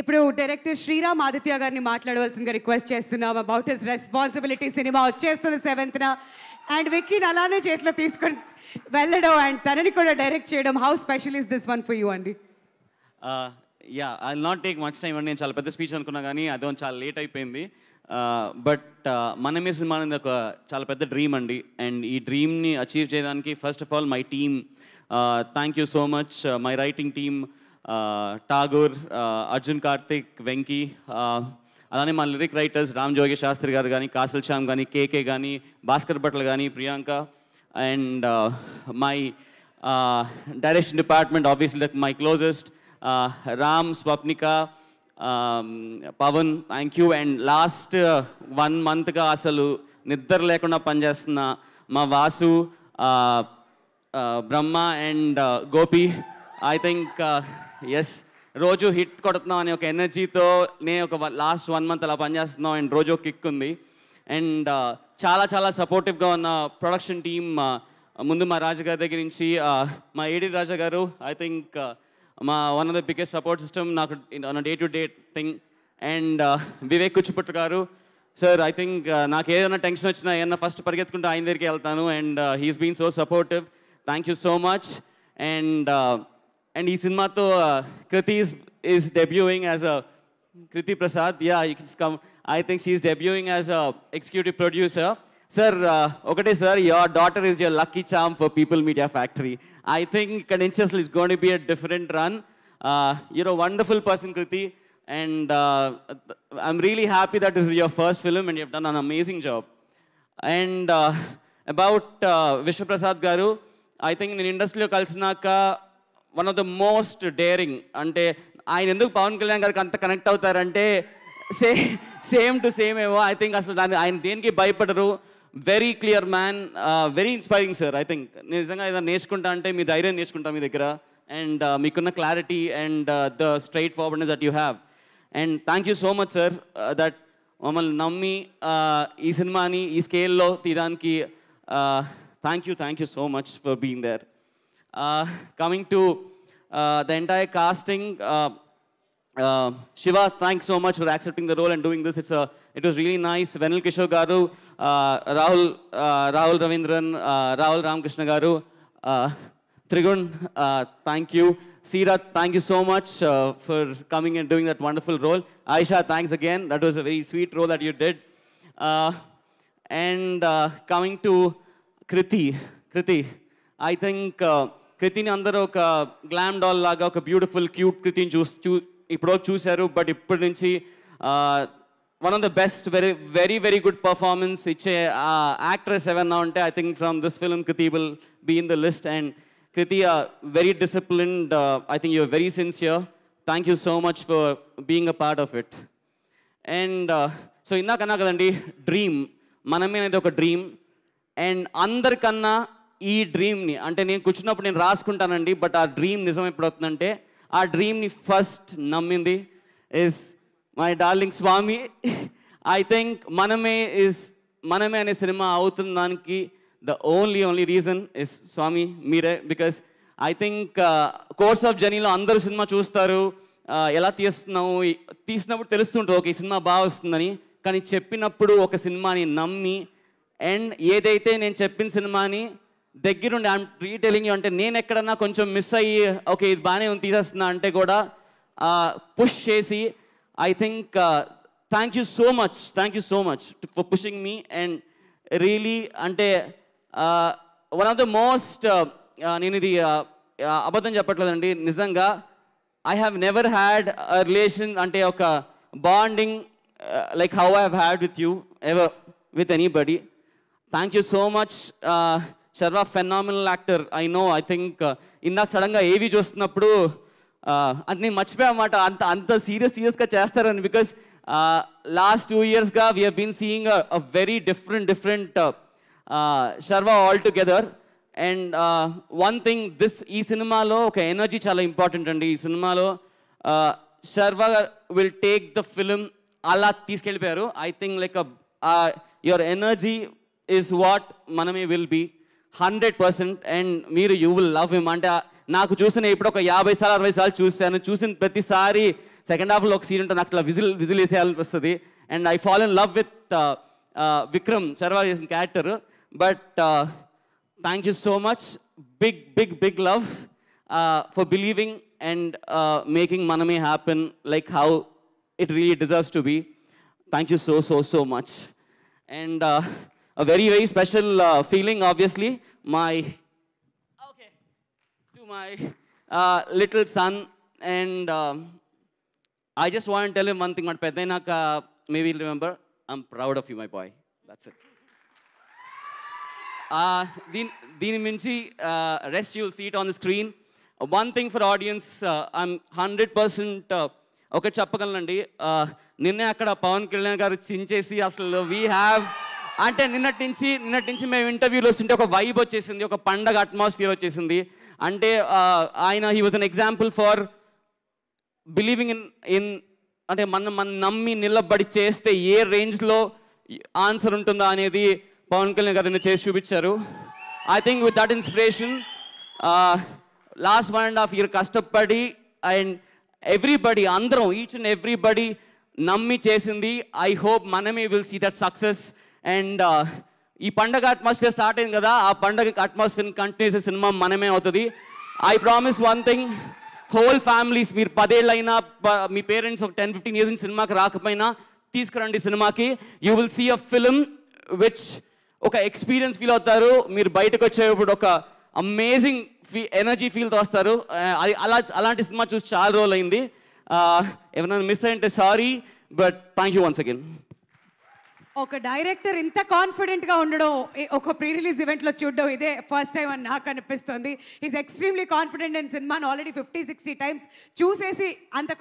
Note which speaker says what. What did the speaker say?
Speaker 1: ఇప్పుడు డైరెక్టర్ శ్రీరామ్ ఆదిత్య గారిని మాట్లాడవలసిందిగా రిక్వెస్ట్ చేస్తున్నాం అబౌట్ హిస్ రెస్పాన్సిబిలిటీ సినిమా వచ్చేస్తుంది సెవెంత్న అండ్ విక్కీని అలానే చేతిలో తీసుకొని వెళ్ళడం అండ్ తనని కూడా డైరెక్ట్ చేయడం how special is this one for you అండి yeah I not take much time అండి నేను చాలా పెద్ద స్పీచ్ అనుకున్నా కానీ అదే చాలా లేట్ అయిపోయింది బట్ uh, uh, మనమే సినిమా అనేది ఒక చాలా పెద్ద డ్రీమ్ అండి అండ్ ఈ డ్రీమ్ని అచీవ్ చేయడానికి first of all my team thank you so much my writing team Tagore Arjun Karthik Venky అలానే మా లిరిక్ రైటర్స్ రామ్ జోగి శాస్త్రి గారు కానీ కాసుల్ శ్యామ్ కానీ కేకే కానీ భాస్కర్ భట్ల కానీ Priyanka and my direction department obviously like my closest Ram Swapnika Pavan thank you and last one మంత్గా అసలు నిద్ర లేకుండా పనిచేస్తున్న మా Vasu Brahma and Gopi I think ఎస్ రోజు హిట్ కొడుతున్నాం అనే ఒక ఎనర్జీతో నేను ఒక లాస్ట్ వన్ మంత్ అలా పనిచేస్తున్నాం అండ్ రోజు కిక్ ఉంది అండ్ uh, చాలా చాలా సపోర్టివ్గా ఉన్న ప్రొడక్షన్ టీమ్ uh, ముందు మా రాజుగారి గారి దగ్గర నుంచి uh, మా AD Raja garu I think మా one of the biggest support system నాకు on day to day thing and Vivek Kuchipattu garu sir I think నాకు ఏదైనా టెన్షన్ వచ్చినా ఏదన్నా ఫస్ట్ పరిగెత్తుకుంటే ఆయన దగ్గరికి వెళ్తాను and he's been so supportive thank you so much and And ee cinemato uh, Kriti is, is debuting as a, Kriti Prasad, yeah, you can just come. I think she's debuting as a executive producer. Sir, uh, okay, sir, your daughter is your lucky charm for People Media Factory. I think Cadenceal is going to be a different run. Uh, you're a wonderful person, Kriti, and uh, I'm really happy that this is your first film and you've done an amazing job. And uh, about uh, Vishwaprasad Garu, I think in industry కలిసినాక one of the most daring అంటే ఆయన ఎందుకు పవన్ కళ్యాణ్ గారికి అంత connect అవుతారంటే say same to same ఏమో I think అసలు దాన్ని ఆయన దేనికి భయపడరు very clear man very inspiring sir I think నిజంగా ఏదైనా నేర్చుకుంటా అంటే మీ ధైర్యం నేర్చుకుంటా మీ దగ్గర అండ్ uh, మీకున్న clarity and the straightforwardness that you have and thank you so much sir that మమ్మల్ని నమ్మి uh, ఈ సినిమాని ఈ స్కేల్లో తీయడానికి thank you thank you so much for being there Uh, coming to uh, the entire casting, uh, uh, Shiva, thanks so much for accepting the role and doing this. It's a, it was really nice. Venil Kishore Garu, uh, Rahul, uh, Rahul Ravindran, Rahul Ramkrishna Garu, Trigun, thank you. Sira, thank you so much for coming and doing that wonderful role. Aisha, thanks again. That was a very sweet role that you did. and coming to Kriti, Kriti, I think కృతిని అందరూ ఒక glam doll లాగా ఒక beautiful cute కృతిని చూసి చూ ఇప్పుడు చూశారు but ఇప్పటి నుంచి one of the best very very very good performance ఇచ్చే యాక్ట్రెస్ ఏమన్నా ఉంటే I think from this film Kriti will be in the list and Kriti very disciplined I think you're very sincere thank you so much for being a part of it and so ఇందాకన్నా కదండి dream మనమే అనేది ఒక dream and అందరికన్నా ఈ డ్రీమ్ని అంటే నేను కూర్చున్నప్పుడు నేను రాసుకుంటానండి బట్ ఆ డ్రీమ్ నిజం ఎప్పుడు ఆ డ్రీమ్ని ఫస్ట్ నమ్మింది is my darling Swamy I think Manamey is Manamey అనే సినిమా అవుతున్న దానికి the only only reason is Swamy మీరే because I think course of జర్నీలో అందరూ సినిమా చూస్తారు uh, ఎలా తీస్తున్నావు తీసినప్పుడు తెలుస్తుంటారు ఓకే ఈ సినిమా బాగా వస్తుందని కానీ చెప్పినప్పుడు ఒక సినిమాని నమ్మి అండ్ ఏదైతే నేను చెప్పిన సినిమాని దగ్గరుండి ఐమ్ రీటెలింగ్ యూ అంటే నేను ఎక్కడన్నా కొంచెం మిస్ అయ్యి ఓకే ఇది బాగానే ఉంది తీసేస్తున్నా అంటే కూడా పుష్ చేసి I think thank you so much thank you so much for pushing me and really అంటే వన్ ఆఫ్ ద మోస్ట్ నేను ఇది అబద్ధం చెప్పట్లేదండి నిజంగా I have never had relation అంటే ఒక bonding like how I have had with you ever with anybody thank you so much Sharwa phenomenal actor I know I think ఇందాక సడన్గా ఏవి చూస్తున్నప్పుడు uh, అది నేను మర్చిపోయామాట అంత అంత సీరియస్ సీరియస్గా చేస్తారని బికాస్ లాస్ట్ టూ ఇయర్స్గా we're been seeing a very different different Sharwa altogether and one thing this ఈ సినిమాలో ఒక ఎనర్జీ చాలా ఇంపార్టెంట్ అండి ఈ సినిమాలో Sharwa will take the film అలా తీసుకెళ్ళిపోయారు I think like your energy is what Manamey will be hundred percent and మీరు యూ విల్ లవ్ హిమ్ అంటే నాకు చూసిన ఇప్పుడు ఒక యాభై సార్లు అరవై సార్లు చూశాను చూసిన ప్రతిసారి సెకండ్ హాఫ్లో ఒక సీన్ ఉంటే నాకు అట్లా విజిల్ విజిల్ వేసేయాలనిపిస్తుంది and I fall in love with Vikram చర్వాల్ చేసిన character but thank you so much big big big love for believing and making Manamey happen like how it really deserves to be thank you so so so much and a very, very special uh, feeling, obviously. My, okay, to my uh, little son. And um, I just want to tell him one thing, but Pedainaka, maybe he'll remember, I'm proud of you, my boy. That's it. Din Minchi, rest you'll see it on the screen. Uh, one thing for audience, uh, I'm 100% ఒక చెప్పగలనండి నిన్నే అక్కడ పవన్ కళ్యాణ్ గారు చించేసి అసలు we have అంటే నిన్నటి నుంచి నిన్నటి నుంచి మేము ఇంటర్వ్యూలో వస్తుంటే ఒక వైబ్ వచ్చేసింది ఒక పండగ అట్మాస్ఫియర్ వచ్చేసింది అంటే ఆయన he was an example for believing in in అంటే మనం మన నమ్మి నిలబడి చేస్తే ఏ రేంజ్లో ఆన్సర్ ఉంటుందా అనేది పవన్ కళ్యాణ్ గారు చేసి చూపించారు I think with that inspiration last one and half year కష్టపడి అండ్ ఎవ్రీబడి అందరం ఈచ్ అండ్ ఎవ్రీబడి నమ్మి చేసింది I hope Manamey will see that success and uh, ఈ పండగ అట్మాస్ఫియర్ స్టార్ట్ అయింది కదా ఆ పండగ అట్మాస్ఫియర్ని కంటిన్యూ చేసే సినిమా మనమే అవుతుంది I promise one thing whole families మీరు పదేళ్ళైనా మీ పేరెంట్స్ ఒక టెన్ ఫిఫ్టీన్ ఇయర్స్ సినిమాకి రాకపోయినా తీసుకురండి సినిమాకి you will see a film which ఒక ఎక్స్పీరియన్స్ ఫీల్ అవుతారు మీరు బయటకు వచ్చేటప్పుడు ఒక అమేజింగ్ ఫీ ఎనర్జీ ఫీల్తో వస్తారు uh, అది అలా అలాంటి సినిమా చూసి చాలా రోజులు అయింది ఏమైనా మిస్ అయ్యంటే sorry but thank you once again ఒక డైరెక్టర్ ఇంత కాన్ఫిడెంట్ గా ఉండడో ఒక ప్రీ రిలీజ్ ఈవెంట్ లో చూడ్డం ఇదే ఫస్ట్ టైం నాకు అనిపిస్తుంది he's extremely confident in cinema already 50 60 times చూసేసి అంత